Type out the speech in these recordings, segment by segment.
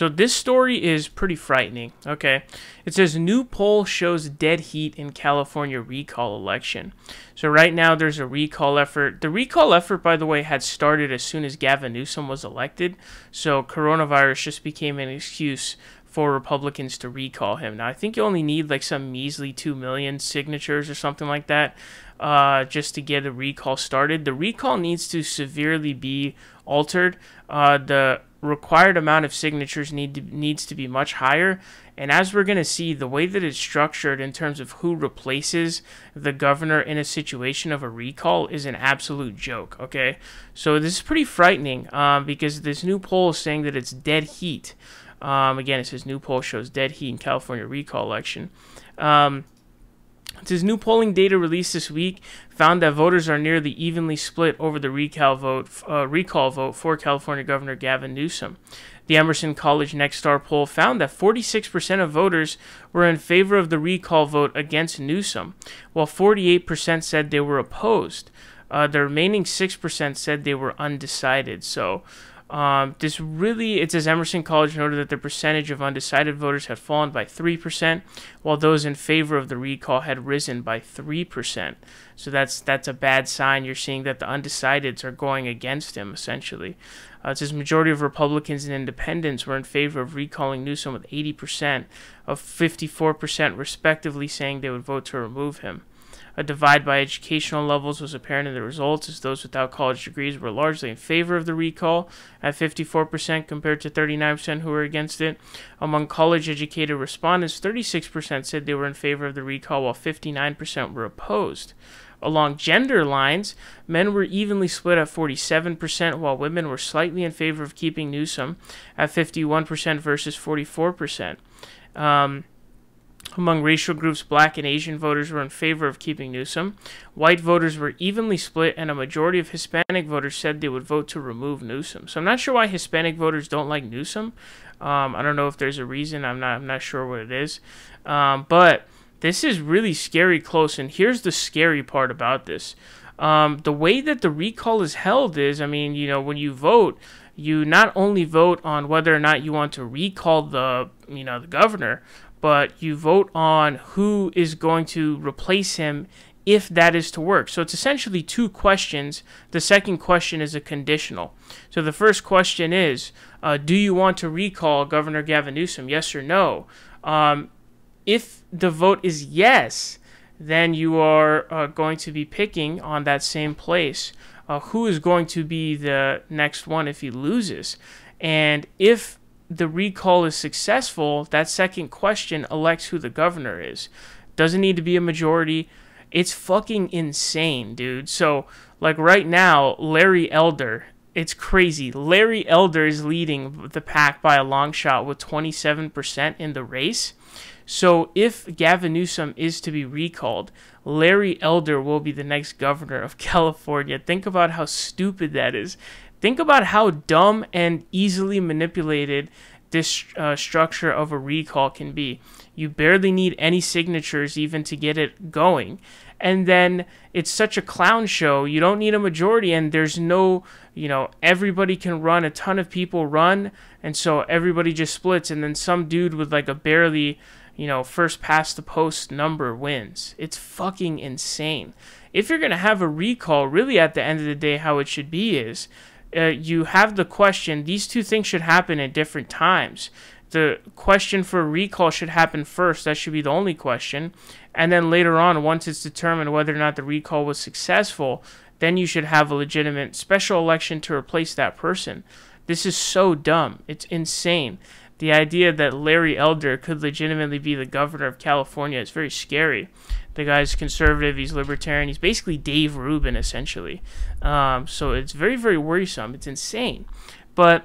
So this story is pretty frightening. Okay. It says new poll shows dead heat in California recall election. So right now there's a recall effort. The recall effort by the way had started as soon as Gavin Newsom was elected. So coronavirus just became an excuse for Republicans to recall him. Now I think you only need like some measly 2 million signatures or something like that. Uh, just to get a recall started. The recall needs to severely be altered. Uh, the required amount of signatures need to, needs to be much higher. And as we're going to see, the way that it's structured in terms of who replaces the governor in a situation of a recall is an absolute joke. Okay, so this is pretty frightening um, because this new poll is saying that it's dead heat. Um, again, it says new poll shows dead heat in California recall election. Um, his new polling data released this week found that voters are nearly evenly split over the recall vote, uh, recall vote for California Governor Gavin Newsom. The Emerson College Next Star poll found that 46% of voters were in favor of the recall vote against Newsom, while 48% said they were opposed. Uh, the remaining 6% said they were undecided. So, um, this really, it says Emerson College noted that the percentage of undecided voters had fallen by 3%, while those in favor of the recall had risen by 3%. So that's that's a bad sign. You're seeing that the undecideds are going against him, essentially. Uh, it says majority of Republicans and independents were in favor of recalling Newsom with 80% of 54% respectively saying they would vote to remove him. A divide by educational levels was apparent in the results, as those without college degrees were largely in favor of the recall at 54% compared to 39% who were against it. Among college educated respondents, 36% said they were in favor of the recall, while 59% were opposed. Along gender lines, men were evenly split at 47%, while women were slightly in favor of keeping Newsom at 51% versus 44%. Um, among racial groups, black and Asian voters were in favor of keeping Newsom. White voters were evenly split, and a majority of Hispanic voters said they would vote to remove Newsom. So I'm not sure why Hispanic voters don't like Newsom. Um, I don't know if there's a reason. I'm not. I'm not sure what it is. Um, but this is really scary close. And here's the scary part about this: um, the way that the recall is held is, I mean, you know, when you vote, you not only vote on whether or not you want to recall the you know the governor but you vote on who is going to replace him if that is to work. So it's essentially two questions. The second question is a conditional. So the first question is uh, Do you want to recall Governor Gavin Newsom? Yes or no? Um, if the vote is yes, then you are uh, going to be picking on that same place uh, who is going to be the next one if he loses. And if the recall is successful, that second question elects who the governor is. Doesn't need to be a majority. It's fucking insane, dude. So, like right now, Larry Elder, it's crazy. Larry Elder is leading the pack by a long shot with 27% in the race. So, if Gavin Newsom is to be recalled, Larry Elder will be the next governor of California. Think about how stupid that is. Think about how dumb and easily manipulated this uh, structure of a recall can be. You barely need any signatures even to get it going. And then it's such a clown show. You don't need a majority, and there's no, you know, everybody can run, a ton of people run, and so everybody just splits, and then some dude with like a barely, you know, first past the post number wins. It's fucking insane. If you're going to have a recall, really at the end of the day, how it should be is uh, you have the question, these two things should happen at different times. The question for recall should happen first. That should be the only question. And then later on, once it's determined whether or not the recall was successful, then you should have a legitimate special election to replace that person. This is so dumb. It's insane the idea that Larry Elder could legitimately be the governor of California is very scary. The guy's conservative, he's libertarian, he's basically Dave Rubin, essentially. Um, so it's very, very worrisome. It's insane. But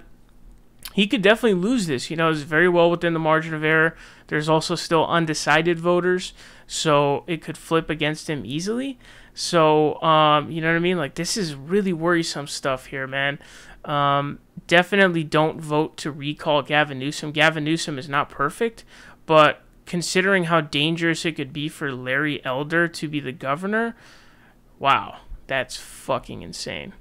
he could definitely lose this. You know, it's very well within the margin of error. There's also still undecided voters, so it could flip against him easily. So, um, you know what I mean? Like, this is really worrisome stuff here, man. Um, definitely don't vote to recall Gavin Newsom. Gavin Newsom is not perfect, but considering how dangerous it could be for Larry Elder to be the governor, wow, that's fucking insane.